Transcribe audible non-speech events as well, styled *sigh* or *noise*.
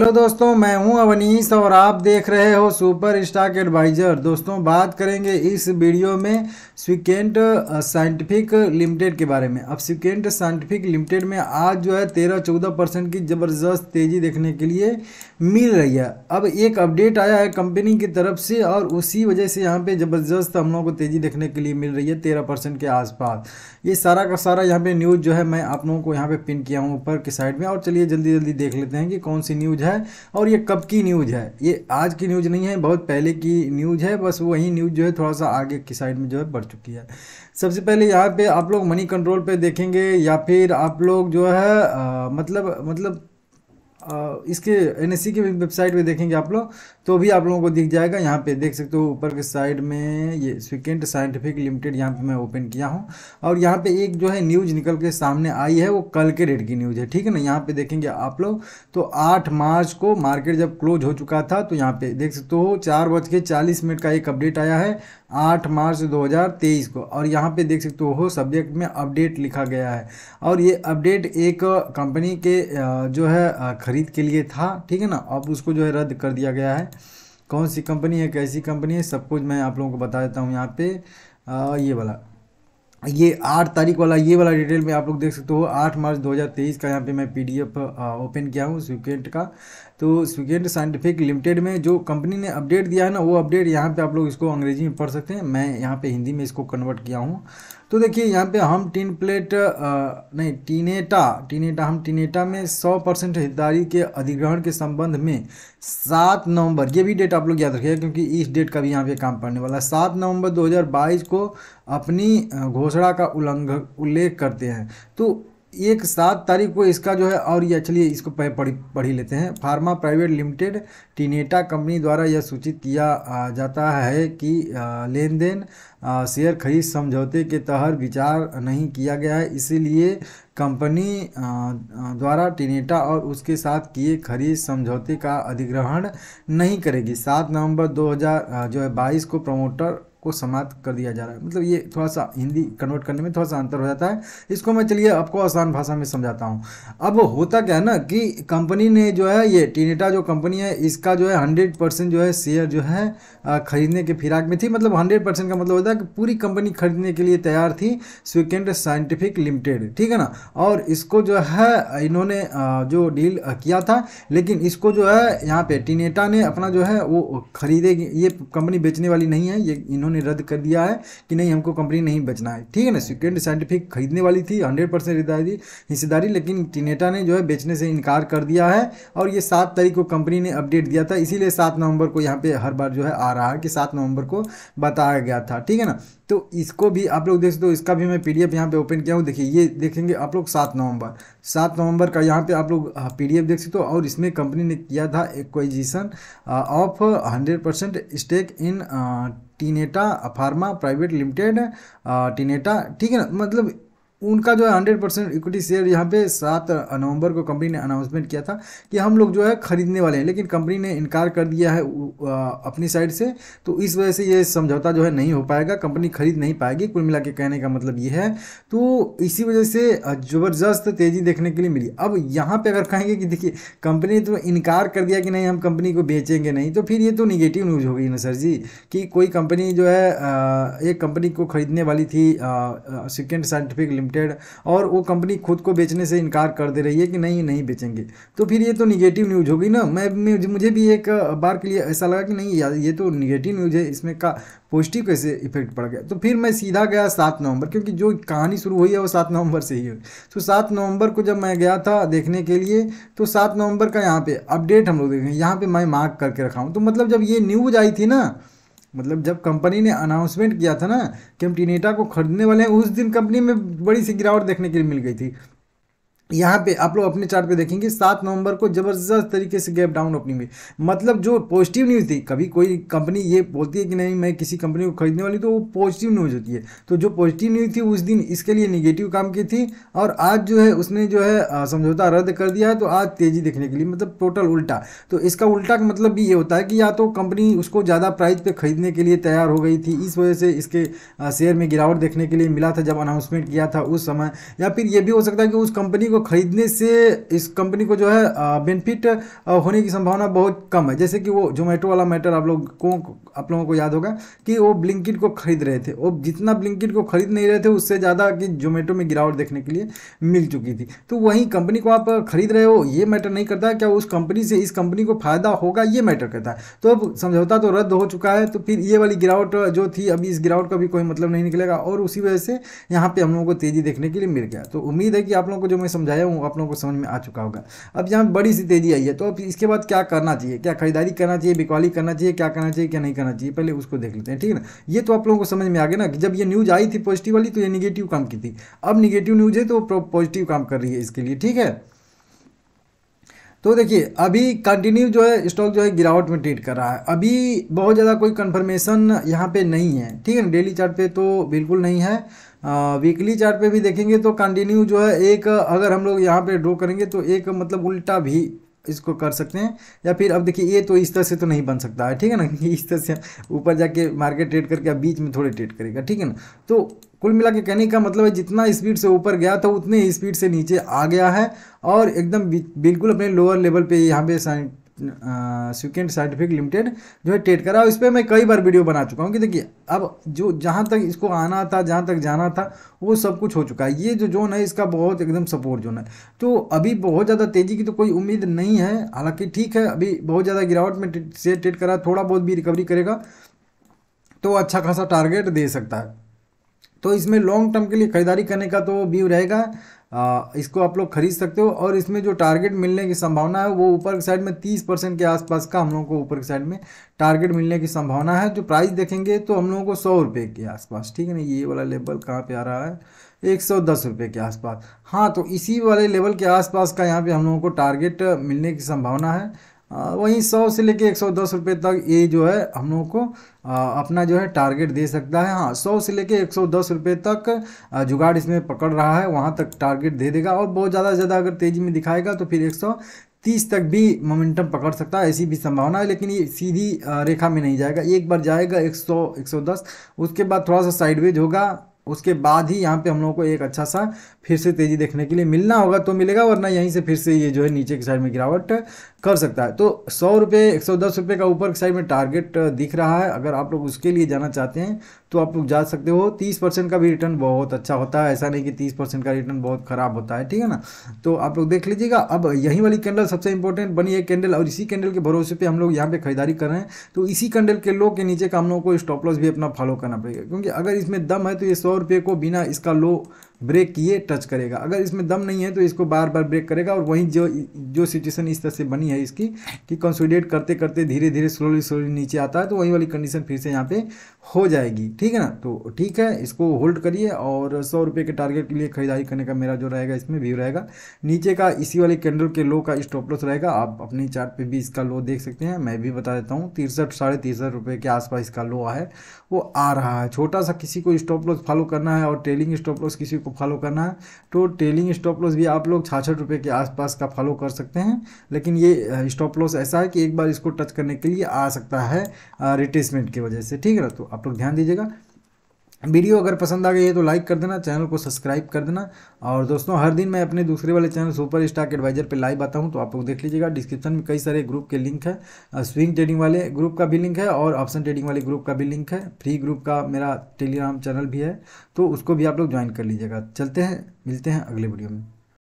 hello दोस्तों मैं हूं अवनीश और आप देख रहे हो सुपर स्टॉक एडवाइजर दोस्तों बात करेंगे इस वीडियो में स्विकेंट साइंटिफिक लिमिटेड के बारे में अब स्विकेंट साइंटिफिक लिमिटेड में आज जो है तेरह चौदह परसेंट की ज़बरदस्त तेज़ी देखने के लिए मिल रही है अब एक अपडेट आया है कंपनी की तरफ से और उसी वजह से यहाँ पे ज़बरदस्त हम लोगों को तेज़ी देखने के लिए मिल रही है तेरह परसेंट के आसपास ये सारा का सारा यहाँ पे न्यूज़ जो है मैं आप लोगों को यहाँ पे पिन किया हूँ ऊपर की साइड में और चलिए जल्दी जल्दी देख लेते हैं कि कौन सी न्यूज़ है और ये कब की न्यूज़ है ये आज की न्यूज़ नहीं है बहुत पहले की न्यूज़ है बस वही न्यूज़ जो है थोड़ा सा आगे की साइड में जो है बढ़ चुकी है सबसे पहले यहाँ पर आप लोग मनी कंट्रोल पर देखेंगे या फिर आप लोग जो है मतलब मतलब इसके एन e की वेबसाइट पे देखेंगे आप लोग तो भी आप लोगों को दिख जाएगा यहाँ पे देख सकते हो ऊपर के साइड में ये स्विकेंट साइंटिफिक लिमिटेड यहाँ पे मैं ओपन किया हूँ और यहाँ पे एक जो है न्यूज़ निकल के सामने आई है वो कल के डेट की न्यूज़ है ठीक है ना यहाँ पे देखेंगे आप लोग तो आठ मार्च को मार्केट जब क्लोज हो चुका था तो यहाँ पर देख सकते हो चार बज के चालीस मिनट का एक अपडेट आया है आठ मार्च तेईस को और यहाँ पे देख सकते हो सब्जेक्ट में अपडेट लिखा गया है और ये अपडेट एक कंपनी के जो है ख़रीद के लिए था ठीक है ना अब उसको जो है रद्द कर दिया गया है कौन सी कंपनी है कैसी कंपनी है सब कुछ मैं आप लोगों को बता देता हूँ यहाँ पे आ, ये वाला ये आठ तारीख वाला ये वाला डिटेल में आप लोग देख सकते हो आठ मार्च 2023 का यहाँ पे मैं पीडीएफ ओपन किया हूँ स्विकेट का तो स्विगेट साइंटिफिक लिमिटेड में जो कंपनी ने अपडेट दिया है ना वो अपडेट यहाँ पे आप लोग इसको अंग्रेजी में पढ़ सकते हैं मैं यहाँ पे हिंदी में इसको कन्वर्ट किया हूँ तो देखिए यहाँ पे हम टीन प्लेट आ, नहीं टीनेटा टीनेटा हम टीनेटा में 100 परसेंट हिस्सेदारी के अधिग्रहण के संबंध में सात नवंबर ये भी डेट आप लोग याद रखिएगा क्योंकि इस डेट का भी यहाँ पे काम पड़ने वाला है सात नवंबर 2022 को अपनी घोषणा का उल्लंघ उल्लेख करते हैं तो एक सात तारीख को इसका जो है और ये चलिए इसको पढ़ी पढ़ी लेते हैं pharma private limited Tinetta company द्वारा यह सूचित किया जाता है कि लेन देन शेयर खरीद समझौते के तहत विचार नहीं किया गया है इसीलिए कंपनी द्वारा टीनेटा और उसके साथ किए खरीद समझौते का अधिग्रहण नहीं करेगी सात नवंबर दो जो है बाईस को प्रमोटर को समाप्त कर दिया जा रहा है मतलब ये थोड़ा सा हिंदी कन्वर्ट करने में थोड़ा सा अंतर हो जाता है इसको मैं चलिए आपको आसान भाषा में समझाता हूँ अब होता क्या है ना कि कंपनी ने जो है ये टीनेटा जो कंपनी है इसका जो है हंड्रेड परसेंट जो है शेयर जो है खरीदने के फिराक में थी मतलब हंड्रेड परसेंट का मतलब होता है कि पूरी कंपनी खरीदने के लिए तैयार थी स्विकेंड साइंटिफिक लिमिटेड ठीक है ना और इसको जो है इन्होंने जो डील किया था लेकिन इसको जो है यहाँ पे टीनेटा ने अपना जो है वो खरीदेगी ये कंपनी बेचने वाली नहीं है ये इन्होंने उन्होंने रद्द कर दिया है कि नहीं हमको कंपनी नहीं बचना है ठीक है ना सिक्योरिटी साइंटिफिक खरीदने वाली थी हंड्रेड परसेंट हिस्सेदारी लेकिन टिनेटा ने जो है बेचने से इनकार कर दिया है और ये सात तारीख को कंपनी ने अपडेट दिया था इसीलिए सात नवंबर को यहाँ पे हर बार जो है आ रहा है कि सात नवंबर को बताया गया था ठीक है ना तो इसको भी आप लोग देख सकते हो इसका भी मैं पीडीएफ डी यहाँ पर ओपन किया हूँ देखिए ये देखेंगे आप लोग सात नवंबर सात नवंबर का यहाँ पे आप लोग पीडीएफ देख सकते हो और इसमें कंपनी ने किया था acquisition of hundred percent stake in Tinetta pharma private limited Tinetta ठीक है ना मतलब उनका जो है हंड्रेड परसेंट इक्विटी शेयर यहाँ पे सात नवंबर को कंपनी ने अनाउंसमेंट किया था कि हम लोग जो है खरीदने वाले हैं लेकिन कंपनी ने इनकार कर दिया है अपनी साइड से तो इस वजह से ये समझौता जो है नहीं हो पाएगा कंपनी खरीद नहीं पाएगी कुल मिला के कहने का मतलब ये है तो इसी वजह से ज़बरदस्त तेज़ी देखने के लिए मिली अब यहाँ पर अगर कहेंगे कि देखिए कंपनी तो इनकार कर दिया कि नहीं हम कंपनी को बेचेंगे नहीं तो फिर ये तो निगेटिव न्यूज़ हो गई ना सर जी कि कोई कंपनी जो है एक कंपनी को खरीदने वाली थी सेकेंड साइंटिफिक लिमिटेड और वो कंपनी खुद को बेचने से इनकार कर दे रही है कि नहीं नहीं बेचेंगे तो फिर ये तो निगेटिव न्यूज़ होगी ना मैं मुझे भी एक बार के लिए ऐसा लगा कि नहीं यार ये तो निगेटिव न्यूज़ है इसमें का पॉजिटिव कैसे इफेक्ट पड़ गया तो फिर मैं सीधा गया सात नवंबर क्योंकि जो कहानी शुरू हुई है वो सात नवंबर से ही हुई तो सात नवंबर को जब मैं गया था देखने के लिए तो सात नवंबर का यहाँ पे अपडेट हम लोग देखें यहाँ पे मैं मार्क करके रखा हूँ तो मतलब जब ये न्यूज़ आई थी ना मतलब जब कंपनी ने अनाउंसमेंट किया था ना कि हम टीनेटा को खरीदने वाले हैं उस दिन कंपनी में बड़ी सी गिरावट देखने के लिए मिल गई थी यहाँ पे आप लोग अपने चार्ट पे देखेंगे सात नवंबर को ज़बरदस्त तरीके से गैप डाउन ओपनिंग हुई मतलब जो पॉजिटिव न्यूज़ थी कभी कोई कंपनी ये बोलती है कि नहीं मैं किसी कंपनी को खरीदने वाली तो वो पॉजिटिव न्यूज़ होती है तो जो पॉजिटिव न्यूज़ थी उस दिन इसके लिए निगेटिव काम की थी और आज जो है उसने जो है समझौता रद्द कर दिया है तो आज तेज़ी देखने के लिए मतलब टोटल उल्टा तो इसका उल्टा का मतलब भी ये होता है कि या तो कंपनी उसको ज़्यादा प्राइस पर खरीदने के लिए तैयार हो गई थी इस वजह से इसके शेयर में गिरावट देखने के लिए मिला था जब अनाउंसमेंट किया था उस समय या फिर ये भी हो सकता है कि उस कंपनी को ख़रीदने से इस कंपनी को जो है बेनिफिट होने की संभावना बहुत कम है जैसे कि वो जोमेटो वाला मैटर आप लोग को आप लोगों को याद होगा कि वो ब्लिंकिट को खरीद रहे थे वो जितना ब्लिंकिट को खरीद नहीं रहे थे उससे ज़्यादा कि जोमेटो में गिरावट देखने के लिए मिल चुकी थी तो वहीं कंपनी को आप खरीद रहे हो ये मैटर नहीं करता क्या उस कंपनी से इस कंपनी को फ़ायदा होगा ये मैटर करता है तो अब समझौता तो रद्द हो चुका है तो फिर ये वाली गिरावट जो थी अभी इस गिरावट का भी कोई मतलब नहीं निकलेगा और उसी वजह से यहाँ पर हम लोगों को तेज़ी देखने के लिए मिल गया तो उम्मीद है कि आप लोगों को जो मैं समझा समझाया हूँ आप लोगों को समझ में आ चुका होगा अब यहाँ बड़ी सी तेज़ी आई है तो अब इसके बाद क्या करना चाहिए क्या खरीदारी करना चाहिए बिकवाली करना चाहिए क्या करना चाहिए क्या नहीं करना चाहिए पहले उसको देख लेते हैं ठीक है ना ये तो आप लोगों को समझ में आ गया ना कि जब ये न्यूज़ आई थी पॉजिटिव वाली तो ये निगेटिव काम की थी अब निगेटिव न्यूज़ है तो पॉजिटिव काम कर रही है इसके लिए ठीक है तो देखिए अभी कंटिन्यू जो है स्टॉक जो है गिरावट में ट्रेड कर रहा है अभी बहुत ज़्यादा कोई कन्फर्मेशन यहाँ पे नहीं है ठीक है डेली चार्ट पे तो बिल्कुल नहीं है वीकली चार्ट पे भी देखेंगे तो कंटिन्यू जो है एक अगर हम लोग यहाँ पे ड्रॉ करेंगे तो एक मतलब उल्टा भी इसको कर सकते हैं या फिर अब देखिए ये तो इस तरह से तो नहीं बन सकता है ठीक है ना *laughs* इस तरह से ऊपर जाके मार्केट ट्रेड करके बीच में थोड़े ट्रेड करेगा ठीक है ना तो कुल मिला के कहने का मतलब है जितना स्पीड से ऊपर गया था उतने स्पीड से नीचे आ गया है और एकदम बिल्कुल अपने लोअर लेवल पे यहाँ पे सिक्वेंट साइंटिफिक लिमिटेड जो है टेट करा इस पर मैं कई बार वीडियो बना चुका हूँ कि देखिए अब जो जहाँ तक इसको आना था जहाँ तक जाना था वो सब कुछ हो चुका है ये जो जोन है इसका बहुत एकदम सपोर्ट जोन है तो अभी बहुत ज़्यादा तेज़ी की तो कोई उम्मीद नहीं है हालांकि ठीक है अभी बहुत ज़्यादा गिरावट में से टेट करा थोड़ा बहुत भी रिकवरी करेगा तो अच्छा खासा टारगेट दे सकता है तो इसमें लॉन्ग टर्म के लिए खरीदारी करने का तो व्यू रहेगा आ, इसको आप लोग खरीद सकते हो और इसमें जो टारगेट मिलने की संभावना है वो ऊपर की साइड में तीस परसेंट के आसपास का हम लोगों को ऊपर की साइड में टारगेट मिलने की संभावना है जो प्राइस देखेंगे तो हम लोगों को सौ रुपये के आसपास ठीक है ना ये वाला लेवल कहाँ पे आ रहा है एक सौ दस रुपये के आसपास हाँ तो इसी वाले लेवल के आसपास का यहाँ पे हम लोगों को टारगेट मिलने की संभावना है हाँ, वहीं सौ से लेके एक सौ दस रुपये तक ये जो है हम लोग को अपना जो है टारगेट दे सकता है हाँ सौ से लेके एक सौ दस रुपये तक जुगाड़ इसमें पकड़ रहा है वहाँ तक टारगेट दे देगा और बहुत ज़्यादा से ज़्यादा अगर तेज़ी में दिखाएगा तो फिर एक सौ तीस तक भी मोमेंटम पकड़ सकता है ऐसी भी संभावना है लेकिन ये सीधी रेखा में नहीं जाएगा एक बार जाएगा एक सौ एक सौ दस उसके बाद थोड़ा सा साइडवेज होगा उसके बाद ही यहाँ पे हम लोगों को एक अच्छा सा फिर से तेज़ी देखने के लिए मिलना होगा तो मिलेगा वरना यहीं से फिर से ये जो है नीचे की साइड में गिरावट कर सकता है तो सौ रुपये एक सौ दस रुपये का ऊपर साइड में टारगेट दिख रहा है अगर आप लोग उसके लिए जाना चाहते हैं तो आप लोग जा सकते हो तीस परसेंट का भी रिटर्न बहुत अच्छा होता है ऐसा नहीं कि तीस परसेंट का रिटर्न बहुत ख़राब होता है ठीक है ना तो आप लोग देख लीजिएगा अब यही वाली कैंडल सबसे इंपॉर्टेंट बनी है कैंडल और इसी कैंडल के भरोसे पर हम लोग यहाँ पर खरीदारी कर रहे हैं तो इसी कैंडल के लो के नीचे का हम लोग को स्टॉप लॉस भी अपना फॉलो करना पड़ेगा क्योंकि अगर इसमें दम है तो ये सौ रुपये को बिना इसका लो ब्रेक किए टच करेगा अगर इसमें दम नहीं है तो इसको बार बार ब्रेक करेगा और वहीं जो जो सिचुएशन इस तरह से बनी है इसकी कि कंसोलिडेट करते करते धीरे धीरे स्लोली स्लोली नीचे आता है तो वहीं वाली कंडीशन फिर से यहाँ पे हो जाएगी ठीक है ना तो ठीक है इसको होल्ड करिए और सौ रुपये के टारगेट के लिए खरीदारी करने का मेरा जो रहेगा इसमें व्यू रहेगा नीचे का इसी वाले कैंडल के लो का स्टॉप लॉस रहेगा आप अपने चार्ट पे भी इसका लो देख सकते हैं मैं भी बता देता हूँ तिरसठ साढ़े तिरसठ रुपये के आसपास इसका लो है वो आ रहा है छोटा सा किसी को स्टॉप लॉस फॉलो करना है और टेलिंग स्टॉप लॉस किसी को को फॉलो करना है तो टेलिंग स्टॉप लॉस भी आप लोग छाछठ रुपये के आसपास का फॉलो कर सकते हैं लेकिन ये स्टॉप लॉस ऐसा है कि एक बार इसको टच करने के लिए आ सकता है रिटेसमेंट की वजह से ठीक है तो आप लोग ध्यान दीजिएगा वीडियो अगर पसंद आ गई है तो लाइक कर देना चैनल को सब्सक्राइब कर देना और दोस्तों हर दिन मैं अपने दूसरे वाले चैनल सुपर स्टॉक एडवाइजर पे लाइव आता हूँ तो आप लोग देख लीजिएगा डिस्क्रिप्शन में कई सारे ग्रुप के लिंक है स्विंग ट्रेडिंग वाले ग्रुप का भी लिंक है और ऑप्शन ट्रेडिंग वाले ग्रुप का भी लिंक है फ्री ग्रुप का मेरा टेलीग्राम चैनल भी है तो उसको भी आप लोग ज्वाइन कर लीजिएगा चलते हैं मिलते हैं अगले वीडियो में